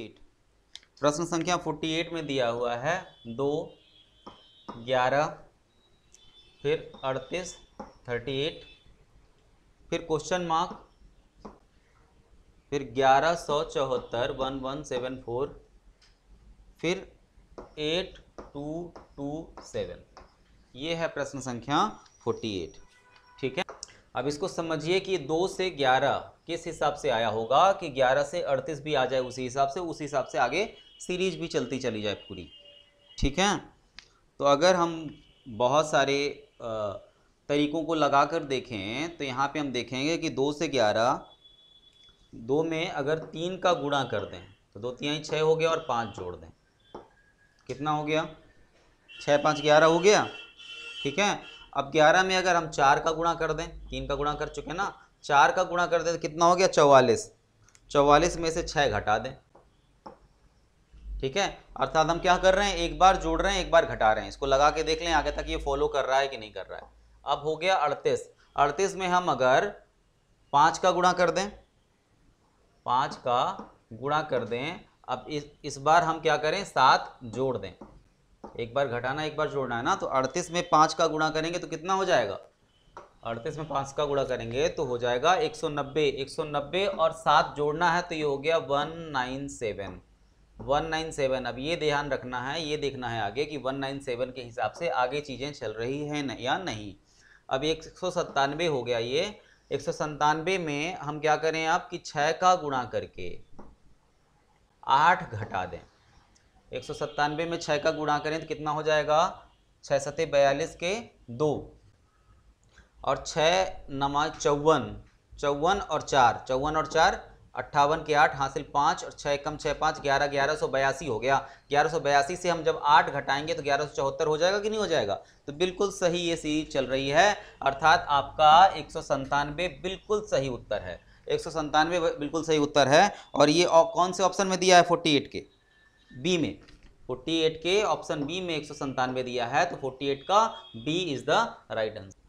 eight प्रश्न संख्या 48 में दिया हुआ है दो ग्यारह फिर अड़तीस थर्टी एट फिर क्वेश्चन मार्क फिर ग्यारह सौ चौहत्तर वन वन सेवन फोर फिर एट टू टू सेवन ये है प्रश्न संख्या फोर्टी एट ठीक है अब इसको समझिए कि दो से ग्यारह किस हिसाब से आया होगा कि ग्यारह से अड़तीस भी आ जाए उसी हिसाब से उसी हिसाब से आगे सीरीज भी चलती चली जाए पूरी ठीक है तो अगर हम बहुत सारे तरीकों को लगा कर देखें तो यहाँ पे हम देखेंगे कि दो से ग्यारह दो में अगर तीन का गुणा कर दें तो दो तिहाई छः हो गया और पाँच जोड़ दें कितना हो गया छः पाँच ग्यारह हो गया ठीक है अब ग्यारह में अगर हम चार का गुणा कर दें तीन का गुणा कर चुके हैं ना चार का गुणा कर दें तो कितना हो गया चौवालीस चौवालीस में से छः घटा दें ठीक है अर्थात हम क्या कर रहे हैं एक बार जोड़ रहे हैं एक बार घटा रहे हैं इसको लगा के देख लें आगे तक ये फॉलो कर रहा है कि नहीं कर रहा है अब हो गया अड़तीस अड़तीस में हम अगर पाँच का गुणा कर दें पाँच का गुणा कर दें अब इस इस बार हम क्या करें सात जोड़ दें एक बार घटाना एक बार जोड़ना है ना तो अड़तीस में पाँच का गुणा करेंगे तो कितना हो जाएगा अड़तीस में पाँच का गुणा करेंगे तो हो जाएगा एक सौ नब्बे एक सौ नब्बे और सात जोड़ना है तो ये हो गया one nine seven one nine seven अब ये ध्यान रखना है ये देखना है आगे कि वन नाइन सेवन के हिसाब से आगे चीज़ें चल रही हैं या नहीं अब एक सौ सत्तानवे हो गया ये एक सौ संतानवे में हम क्या करें आप कि छः का गुणा करके आठ घटा दें एक सौ सत्तानवे में छः का गुणा करें तो कितना हो जाएगा छः सते बयालीस के दो और छः नमा चौवन चौवन और चार चौवन और चार अट्ठावन के आठ हासिल पाँच और छः कम छः पाँच ग्यारह ग्यारह सौ बयासी हो गया ग्यारह सौ बयासी से हम जब आठ घटाएंगे तो ग्यारह सौ चौहत्तर हो जाएगा कि नहीं हो जाएगा तो बिल्कुल सही ये सीरीज चल रही है अर्थात आपका एक सौ संतानवे बिल्कुल सही उत्तर है एक सौ संतानवे बिल्कुल सही उत्तर है और ये कौन से ऑप्शन में दिया है फोर्टी एट के बी में 48 के ऑप्शन बी में एक दिया है तो 48 का B is the right answer